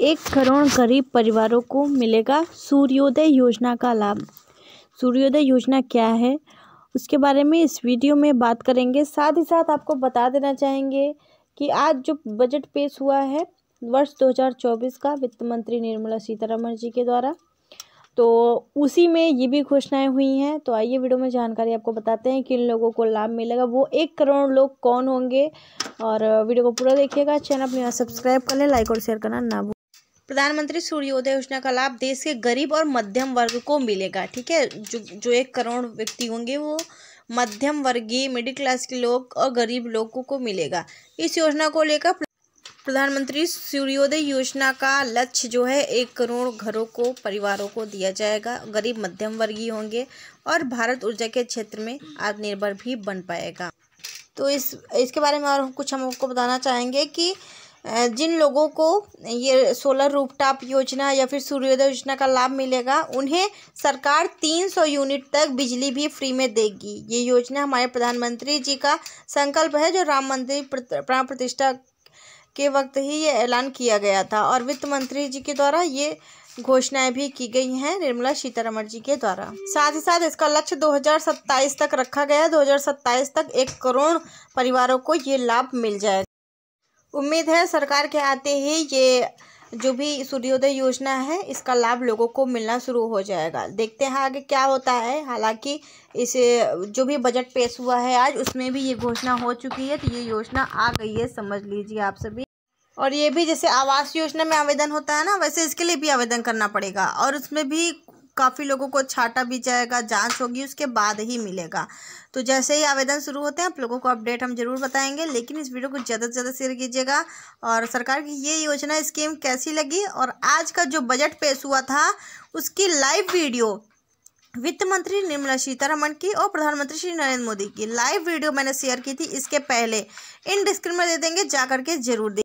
एक करोड़ गरीब परिवारों को मिलेगा सूर्योदय योजना का लाभ सूर्योदय योजना क्या है उसके बारे में इस वीडियो में बात करेंगे साथ ही साथ आपको बता देना चाहेंगे कि आज जो बजट पेश हुआ है वर्ष 2024 का वित्त मंत्री निर्मला सीतारमण जी के द्वारा तो उसी में ये भी घोषणाएं हुई हैं तो आइए वीडियो में जानकारी आपको बताते हैं किन लोगों को लाभ मिलेगा वो एक करोड़ लोग कौन होंगे और वीडियो को पूरा देखिएगा चैनल अपने सब्सक्राइब कर लें लाइक और शेयर करना ना प्रधानमंत्री सूर्योदय योजना का लाभ देश के गरीब और मध्यम वर्ग को मिलेगा ठीक है जो जो एक करोड़ व्यक्ति होंगे वो मध्यम वर्गीय मिडिल क्लास के लोग और गरीब लोगों को मिलेगा इस योजना को लेकर प्रधानमंत्री सूर्योदय योजना का लक्ष्य जो है एक करोड़ घरों को परिवारों को दिया जाएगा गरीब मध्यम वर्गीय होंगे और भारत ऊर्जा के क्षेत्र में आत्मनिर्भर भी बन पाएगा तो इस इसके बारे में और कुछ हम आपको बताना चाहेंगे कि जिन लोगों को ये सोलर रूपटॉप योजना या फिर सूर्योदय योजना का लाभ मिलेगा उन्हें सरकार 300 यूनिट तक बिजली भी फ्री में देगी ये योजना हमारे प्रधानमंत्री जी का संकल्प है जो राम मंदिर प्राण प्रतिष्ठा के वक्त ही ये ऐलान किया गया था और वित्त मंत्री जी के द्वारा ये घोषणाएं भी की गई हैं निर्मला सीतारमण जी के द्वारा साथ ही साथ इसका लक्ष्य 2027 तक रखा गया है 2027 तक एक करोड़ परिवारों को ये लाभ मिल जाएगा उम्मीद है सरकार के आते ही ये जो भी सूर्योदय योजना है इसका लाभ लोगों को मिलना शुरू हो जाएगा देखते हैं आगे क्या होता है हालांकि इसे जो भी बजट पेश हुआ है आज उसमें भी ये घोषणा हो चुकी है तो ये योजना आ गई है समझ लीजिए आप सभी और ये भी जैसे आवास योजना में आवेदन होता है ना वैसे इसके लिए भी आवेदन करना पड़ेगा और उसमें भी काफ़ी लोगों को छाटा भी जाएगा जांच होगी उसके बाद ही मिलेगा तो जैसे ही आवेदन शुरू होते हैं आप लोगों को अपडेट हम जरूर बताएंगे लेकिन इस वीडियो को ज़्यादा से ज़्यादा शेयर कीजिएगा और सरकार की ये योजना स्कीम कैसी लगी और आज का जो बजट पेश हुआ था उसकी लाइव वीडियो वित्त मंत्री निर्मला सीतारमण की और प्रधानमंत्री श्री नरेंद्र मोदी की लाइव वीडियो मैंने शेयर की थी इसके पहले इन डिस्क्रिप्शन में दे देंगे जा करके जरूर